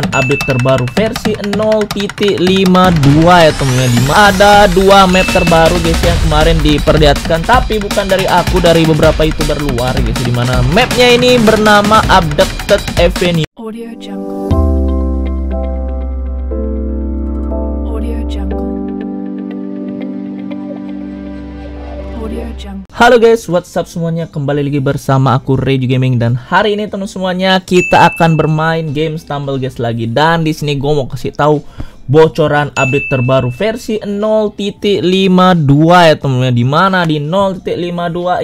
update terbaru versi 0.52 ya temennya di ada dua map terbaru guys yang kemarin diperlihatkan tapi bukan dari aku dari beberapa youtuber luar guys dimana mapnya ini bernama updated avenue audio jungle audio jungle Halo guys, what's up semuanya? Kembali lagi bersama aku Reju Gaming dan hari ini teman semuanya kita akan bermain game Stumble Guys lagi dan di sini gue mau kasih tahu bocoran update terbaru versi 0.52 ya temennya mana di 0.52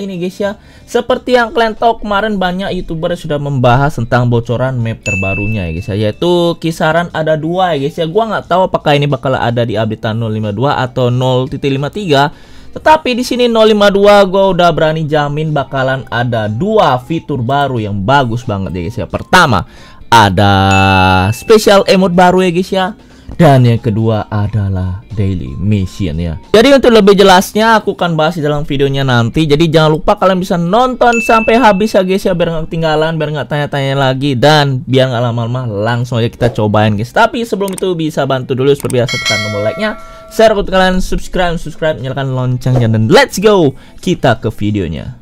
ini guys ya seperti yang kalian tahu kemarin banyak youtuber sudah membahas tentang bocoran map terbarunya ya guys ya yaitu kisaran ada dua ya guys ya gua nggak tahu apakah ini bakal ada di update 052 atau 0.53 tetapi di sini 052 gue udah berani jamin bakalan ada dua fitur baru yang bagus banget ya guys ya. Pertama ada special emote baru ya guys ya. Dan yang kedua adalah daily mission ya Jadi untuk lebih jelasnya aku akan bahas di dalam videonya nanti Jadi jangan lupa kalian bisa nonton sampai habis ya guys ya Biar nggak ketinggalan, biar nggak tanya-tanya lagi Dan biar nggak lama-lama langsung aja kita cobain guys Tapi sebelum itu bisa bantu dulu seperti biasa tekan tombol like-nya share buat kalian, subscribe, subscribe, nyalakan loncengnya dan let's go kita ke videonya.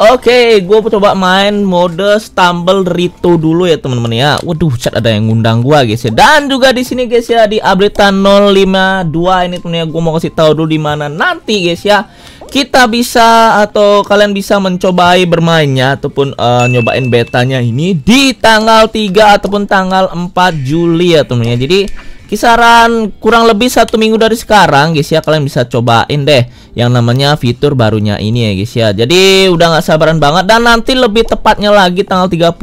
Oke, okay, gue coba main mode Stumble Rito dulu ya teman-teman ya. Waduh, chat ada yang ngundang gue guys ya. Dan juga di sini guys ya di updatean 052 ini ya gue mau kasih tahu dulu di mana nanti guys ya. Kita bisa atau kalian bisa mencobai bermainnya ataupun uh, nyobain betanya ini di tanggal 3 ataupun tanggal 4 Juli ya ya. Jadi kisaran kurang lebih satu minggu dari sekarang guys ya kalian bisa cobain deh yang namanya fitur barunya ini ya guys ya jadi udah nggak sabaran banget dan nanti lebih tepatnya lagi tanggal 30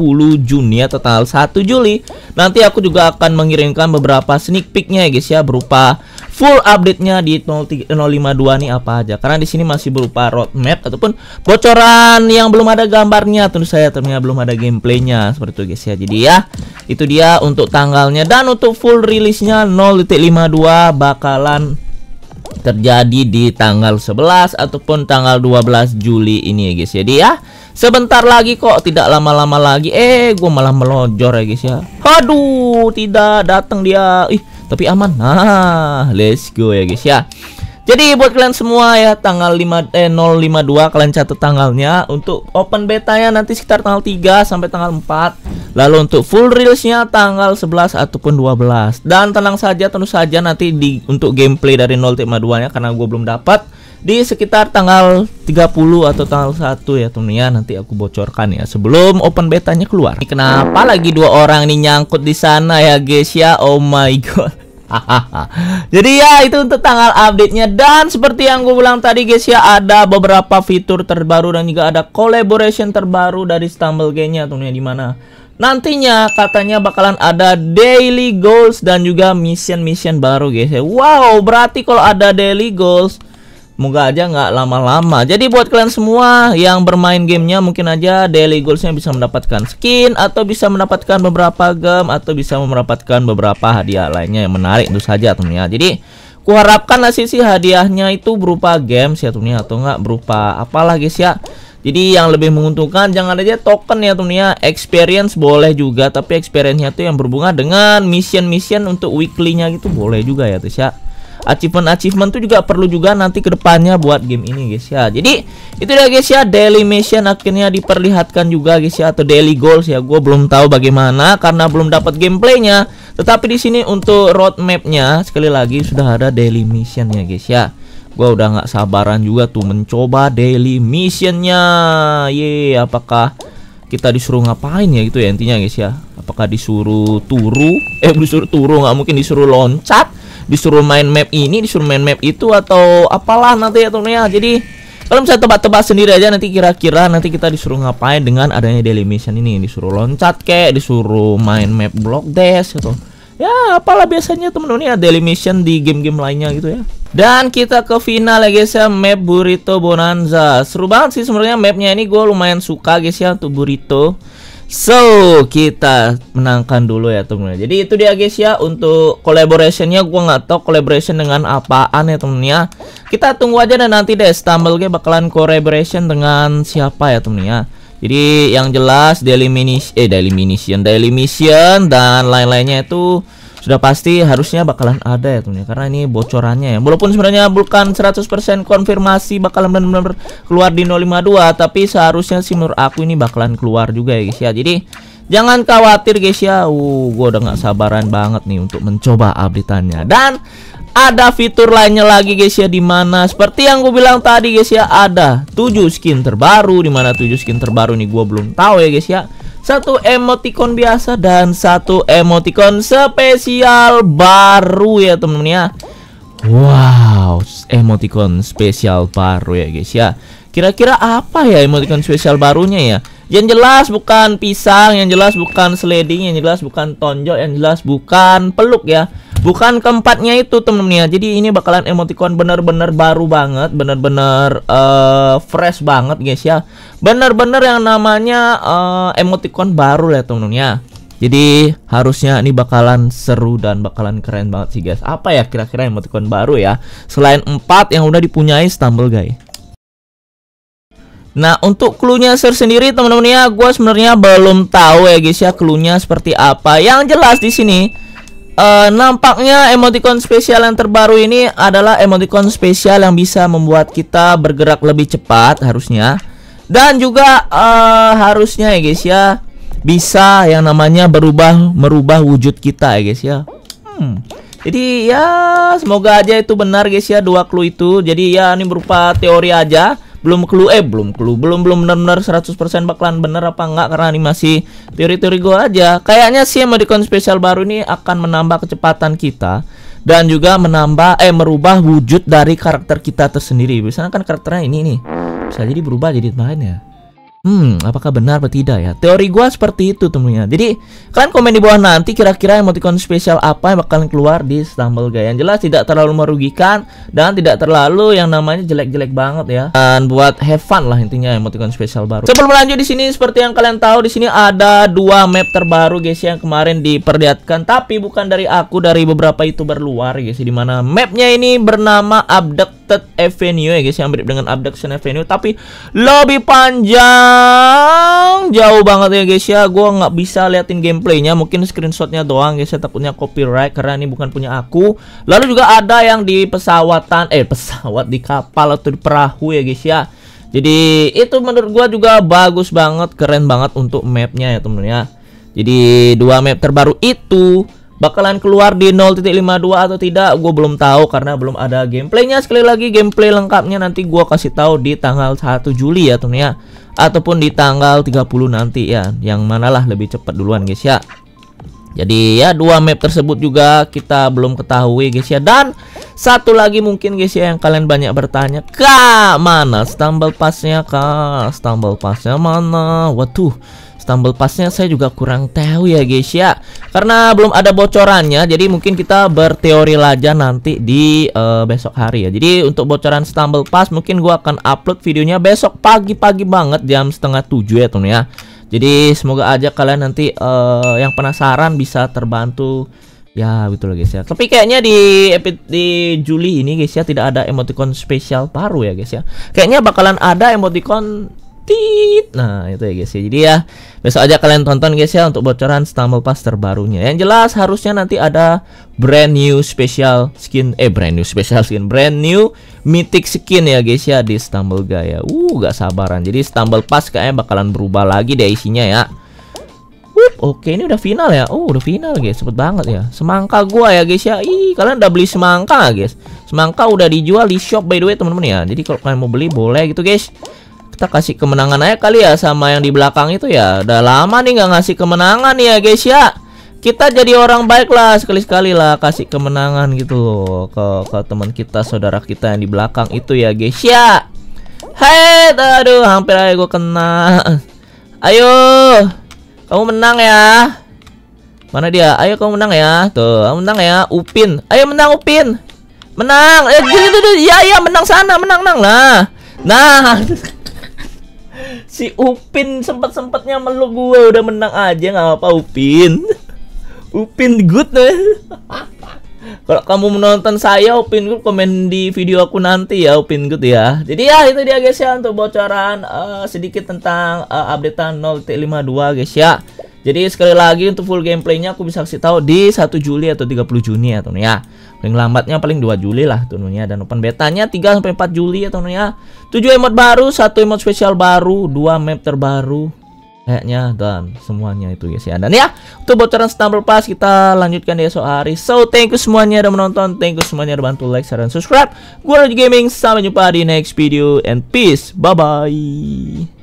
Juni atau tanggal 1 Juli nanti aku juga akan mengirimkan beberapa sneak peeknya ya guys ya berupa full update-nya di 052 nih apa aja karena di sini masih berupa roadmap ataupun bocoran yang belum ada gambarnya tentu saya ternyata belum ada gameplaynya seperti itu guys ya jadi ya itu dia untuk tanggalnya dan untuk full rilisnya 0.52 bakalan terjadi di tanggal 11 ataupun tanggal 12 Juli ini ya guys jadi ya sebentar lagi kok tidak lama-lama lagi eh gue malah melonjor ya guys ya aduh tidak datang dia ih tapi aman nah let's go ya guys ya jadi buat kalian semua ya tanggal 5 eh 052 kalian catat tanggalnya untuk open betanya nanti sekitar tanggal 3 sampai tanggal 4 Lalu untuk full reelsnya tanggal 11 ataupun 12 Dan tenang saja tentu saja nanti di untuk gameplay dari 0.52 nya karena gue belum dapat di sekitar tanggal 30 atau tanggal 1 ya temen ya nanti aku bocorkan ya sebelum open betanya keluar. kenapa lagi dua orang ini nyangkut di sana ya guys ya? Oh my god. Jadi ya itu untuk tanggal update-nya dan seperti yang gue bilang tadi guys ya ada beberapa fitur terbaru dan juga ada collaboration terbaru dari Stumble Game-nya temennya di mana Nantinya katanya bakalan ada daily goals dan juga mission-mission baru guys ya. Wow, berarti kalau ada daily goals Moga aja nggak lama-lama. Jadi buat kalian semua yang bermain gamenya mungkin aja daily goalsnya bisa mendapatkan skin atau bisa mendapatkan beberapa game atau bisa mendapatkan beberapa hadiah lainnya yang menarik itu saja temen ya. Jadi kuharapkan lah sih hadiahnya itu berupa games ya temen ya atau nggak berupa apalah guys ya. Jadi yang lebih menguntungkan jangan aja token ya temennya Experience boleh juga Tapi experience-nya tuh yang berbunga dengan mission-mission untuk weekly-nya gitu Boleh juga ya guys ya Achievement-achievement tuh juga perlu juga nanti kedepannya buat game ini guys ya Jadi itu dia guys ya daily mission akhirnya diperlihatkan juga guys ya Atau daily goals ya Gue belum tahu bagaimana karena belum dapat gameplaynya Tetapi di sini untuk roadmapnya sekali lagi sudah ada daily mission ya guys ya gue udah nggak sabaran juga tuh mencoba daily missionnya. Ye, apakah kita disuruh ngapain ya gitu ya intinya guys ya? Apakah disuruh turu? Eh, disuruh turu nggak mungkin disuruh loncat, disuruh main map ini, disuruh main map itu atau apalah nanti ya ya Jadi kalau bisa tebak-tebak sendiri aja nanti kira-kira nanti kita disuruh ngapain dengan adanya daily mission ini disuruh loncat kek disuruh main map block dash gitu ya apalah biasanya temen-temen ini ada elimination di game-game lainnya gitu ya dan kita ke final ya guys ya map Burrito Bonanza seru banget sih sebenarnya mapnya ini gue lumayan suka guys ya untuk Burrito So kita menangkan dulu ya temen-temen Jadi itu dia guys ya untuk collaborationnya gue nggak tahu collaboration dengan apaan ya temen ya Kita tunggu aja dan nanti deh Stumble bakalan collaboration dengan siapa ya temen ya jadi yang jelas daily minis eh daily mission, daily mission dan lain-lainnya itu sudah pasti harusnya bakalan ada ya teman karena ini bocorannya ya. Walaupun sebenarnya bukan 100% konfirmasi bakalan benar-benar keluar di 052 tapi seharusnya sih menurut aku ini bakalan keluar juga ya guys ya. Jadi jangan khawatir guys ya. Uh, gua udah nggak sabaran banget nih untuk mencoba updateannya. Dan ada fitur lainnya lagi guys ya mana? seperti yang gue bilang tadi guys ya ada 7 skin terbaru di mana 7 skin terbaru nih gue belum tahu ya guys ya satu emoticon biasa dan satu emoticon spesial baru ya temen-temen ya Wow emoticon spesial baru ya guys ya Kira-kira apa ya emoticon spesial barunya ya yang jelas bukan pisang, yang jelas bukan sledding, yang jelas bukan tonjok, yang jelas bukan peluk ya bukan keempatnya itu temen-temen ya jadi ini bakalan emoticon bener-bener baru banget bener-bener uh, fresh banget guys ya bener-bener yang namanya uh, emoticon baru ya temen-temen ya jadi harusnya ini bakalan seru dan bakalan keren banget sih guys Apa ya kira-kira emoticon baru ya Selain empat yang udah dipunyai Stumble guys Nah untuk clue-nya sendiri teman-teman ya, gue sebenarnya belum tahu ya guys ya clue seperti apa. Yang jelas di sini Uh, nampaknya emoticon spesial yang terbaru ini adalah emoticon spesial yang bisa membuat kita bergerak lebih cepat harusnya dan juga uh, harusnya ya guys ya bisa yang namanya berubah merubah wujud kita ya guys ya. Hmm. Jadi ya semoga aja itu benar guys ya dua clue itu. Jadi ya ini berupa teori aja belum clue eh belum clue belum belum benar-benar 100% bakalan bener apa enggak karena ini masih teori-teori gue aja kayaknya sih emoticon spesial baru ini akan menambah kecepatan kita dan juga menambah eh merubah wujud dari karakter kita tersendiri misalnya kan karakternya ini nih bisa jadi berubah jadi lain ya Hmm, apakah benar atau tidak ya? Teori gua seperti itu temennya. Jadi, kalian komen di bawah nanti kira-kira emoticon spesial apa yang bakalan keluar di Stumble Guy. Yang jelas tidak terlalu merugikan dan tidak terlalu yang namanya jelek-jelek banget ya. Dan buat have fun lah intinya emoticon spesial baru. Sebelum lanjut di sini seperti yang kalian tahu di sini ada dua map terbaru guys yang kemarin diperlihatkan tapi bukan dari aku dari beberapa YouTuber luar guys di mana mapnya ini bernama Abducted Avenue ya guys yang mirip dengan Abduction Avenue tapi lebih panjang yang jauh banget ya guys ya Gue nggak bisa liatin gameplaynya Mungkin screenshotnya doang guys ya Takutnya copyright karena ini bukan punya aku Lalu juga ada yang di pesawatan Eh pesawat di kapal atau di perahu ya guys ya Jadi itu menurut gue juga bagus banget Keren banget untuk mapnya ya temennya Jadi dua map terbaru itu bakalan keluar di 0.52 atau tidak gue belum tahu karena belum ada gameplaynya sekali lagi gameplay lengkapnya nanti gue kasih tahu di tanggal 1 Juli ya temen ya ataupun di tanggal 30 nanti ya yang manalah lebih cepat duluan guys ya jadi ya dua map tersebut juga kita belum ketahui guys ya Dan satu lagi mungkin guys ya yang kalian banyak bertanya Kak mana stumble passnya kak Stumble passnya mana Waduh stumble passnya saya juga kurang tahu ya guys ya karena belum ada bocorannya jadi mungkin kita berteori aja nanti di uh, besok hari ya jadi untuk bocoran stumble pass mungkin gua akan upload videonya besok pagi-pagi banget jam setengah tujuh ya teman ya jadi semoga aja kalian nanti uh, yang penasaran bisa terbantu Ya betul guys ya. Tapi kayaknya di di Juli ini guys ya tidak ada emoticon spesial baru ya guys ya. Kayaknya bakalan ada emoticon tit nah itu ya guys ya jadi ya besok aja kalian tonton guys ya untuk bocoran stumble pass terbarunya yang jelas harusnya nanti ada brand new special skin eh brand new special skin brand new mythic skin ya guys ya di stumble guy ya uh gak sabaran jadi stumble pass kayaknya bakalan berubah lagi deh isinya ya Oke ini udah final ya Oh udah final guys Cepet banget ya Semangka gua ya guys ya Ih kalian udah beli semangka guys Semangka udah dijual di shop by the way teman-teman ya Jadi kalau kalian mau beli boleh gitu guys kita kasih kemenangan aja kali ya sama yang di belakang itu ya udah lama nih nggak ngasih kemenangan ya guys ya kita jadi orang baik lah sekali-sekali lah kasih kemenangan gitu loh ke, ke teman kita saudara kita yang di belakang itu ya guys ya Hei, aduh hampir aja gue kena Ayo Kamu menang ya Mana dia? Ayo kamu menang ya Tuh, kamu menang ya Upin Ayo menang Upin Menang eh, Ya, ya, menang sana Menang, menang lah Nah, nah. si Upin sempet-sempetnya meluk gue udah menang aja nggak apa Upin Upin good nih eh. kalau kamu menonton saya Upin Good komen di video aku nanti ya Upin Good ya jadi ya itu dia guys ya untuk bocoran uh, sedikit tentang uh, updatean 0.52 guys ya jadi sekali lagi untuk full gameplaynya aku bisa kasih tahu di 1 Juli atau 30 Juni ya teman ya. Paling lambatnya paling 2 Juli lah teman ya dan open betanya 3 sampai 4 Juli ya teman ya. 7 emote baru, satu emote spesial baru, dua map terbaru kayaknya dan semuanya itu guys ya dan ya untuk bocoran stumble pass kita lanjutkan di esok hari so thank you semuanya udah menonton thank you semuanya udah bantu like share dan subscribe gua Roger Gaming sampai jumpa di next video and peace bye bye